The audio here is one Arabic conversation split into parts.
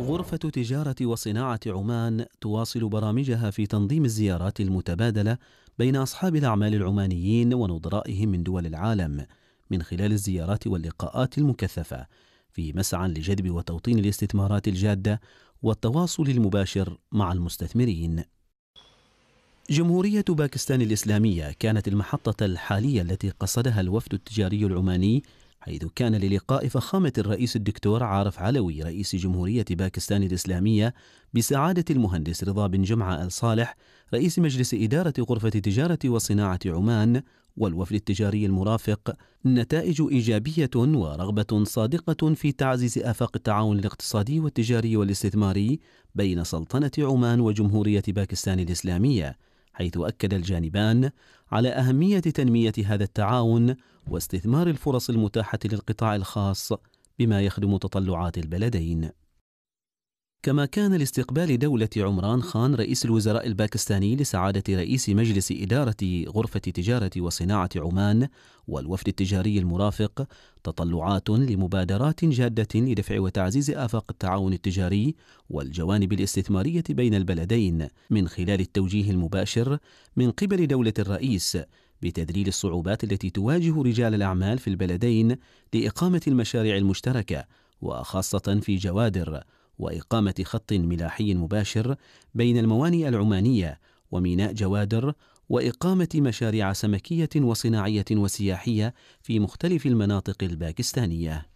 غرفة تجارة وصناعة عمان تواصل برامجها في تنظيم الزيارات المتبادلة بين أصحاب الأعمال العمانيين ونظرائهم من دول العالم من خلال الزيارات واللقاءات المكثفة في مسعى لجذب وتوطين الاستثمارات الجادة والتواصل المباشر مع المستثمرين. جمهورية باكستان الإسلامية كانت المحطة الحالية التي قصدها الوفد التجاري العماني حيث كان للقاء فخامة الرئيس الدكتور عارف علوي رئيس جمهورية باكستان الإسلامية بسعادة المهندس رضا بن جمعة الصالح رئيس مجلس إدارة غرفة تجارة وصناعة عمان والوفد التجاري المرافق نتائج إيجابية ورغبة صادقة في تعزيز آفاق التعاون الاقتصادي والتجاري والاستثماري بين سلطنة عمان وجمهورية باكستان الإسلامية حيث أكد الجانبان على أهمية تنمية هذا التعاون واستثمار الفرص المتاحة للقطاع الخاص بما يخدم تطلعات البلدين كما كان لاستقبال دولة عمران خان رئيس الوزراء الباكستاني لسعادة رئيس مجلس إدارة غرفة تجارة وصناعة عمان والوفد التجاري المرافق تطلعات لمبادرات جادة لدفع وتعزيز آفاق التعاون التجاري والجوانب الاستثمارية بين البلدين من خلال التوجيه المباشر من قبل دولة الرئيس بتذليل الصعوبات التي تواجه رجال الأعمال في البلدين لإقامة المشاريع المشتركة وخاصة في جوادر وإقامة خط ملاحي مباشر بين الموانئ العمانية وميناء جوادر وإقامة مشاريع سمكية وصناعية وسياحية في مختلف المناطق الباكستانية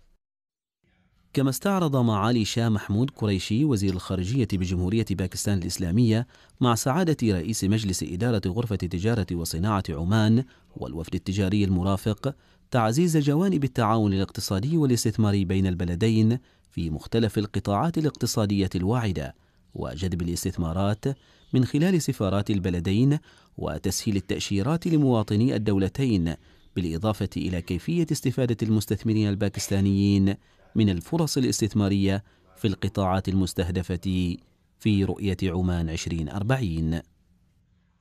كما استعرض معالي شاه محمود قريشي وزير الخارجية بجمهورية باكستان الإسلامية مع سعادة رئيس مجلس إدارة غرفة تجارة وصناعة عمان والوفد التجاري المرافق تعزيز جوانب التعاون الاقتصادي والاستثماري بين البلدين في مختلف القطاعات الاقتصادية الواعدة وجذب الاستثمارات من خلال سفارات البلدين وتسهيل التأشيرات لمواطني الدولتين بالإضافة إلى كيفية استفادة المستثمرين الباكستانيين من الفرص الاستثمارية في القطاعات المستهدفة في رؤية عمان 2040